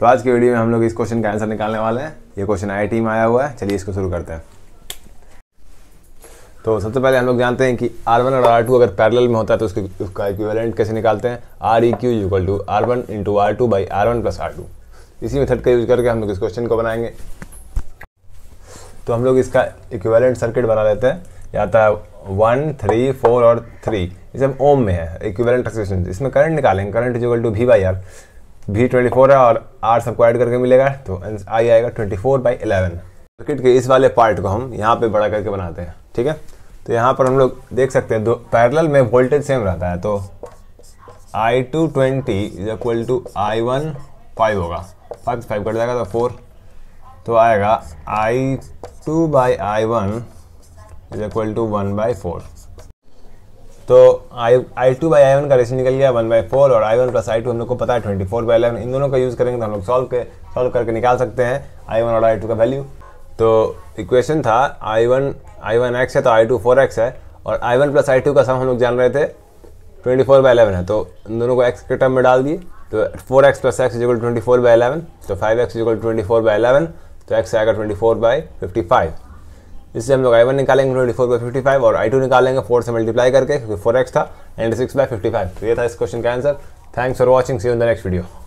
तो आज के वीडियो में हम लोग इस क्वेश्चन का आंसर निकालने वाले हैं ये क्वेश्चन आई टी में आया हुआ है चलिए इसको शुरू करते हैं तो सबसे पहले हम लोग जानते हैं कि R1 और R2 अगर पैरेलल में होता है तो उसके उसका इक्विवेलेंट कैसे निकालते हैं R E Q equal to R one into R two by R one plus R two इसी मेथड का यूज करके हम लोग इस क्वेश्चन को बनाएंगे तो हम लोग इसका इक्विवेलेंट सर्किट बना लेते हैं या आता है वन थ्री फोर और थ्री इसे हम ओम में है इक्विवेलेंट एक्सप्रेशन इसमें करंट निकालेंगे current is equal to V by R भी ट्वेंटी फोर है और आर सबको ऐड करके मिलेगा तो आई आएगा twenty four by eleven circuit के इस वाले पार्ट को हम यहाँ पे बड़ा करके बनाते हैं ठीक है तो यहाँ पर हम लोग देख सकते हैं दो पैरेलल में वोल्टेज सेम रहता है तो I two twenty is equal to I one five होगा फाइव फाइव कट जाएगा तो फोर तो आएगा I two by I one is equal to one by four तो I I two by I one का रेशन निकल गया वन बाई फोर और I one plus I two हम लोग को पता है ट्वेंटी फोर बाई अलेवन इन दोनों का यूज़ करेंगे तो हम लोग सॉल्व के सॉल्व करके निकाल सकते हैं आई वन और आई टू का वैल्यू तो इक्वेशन था I one I one X है तो आई टू फोर एक्स है और I one plus I two का सम हम लोग जान रहे थे ट्वेंटी फोर बाई अलेवन है तो इन दोनों को एक्स के टर्म में डाल दिए तो four X plus X is equal twenty four by eleven तो five X is equal twenty four by eleven तो एक्स आएगा twenty four by fifty five इससे हम लोग आई वन निकालेंगे twenty four by fifty five और आई टू निकालेंगे four से मल्टीप्लाई करके क्योंकि फोर एक्स था and six by fifty five तो ये था इस क्वेश्चन का answer thanks for watching see in the next video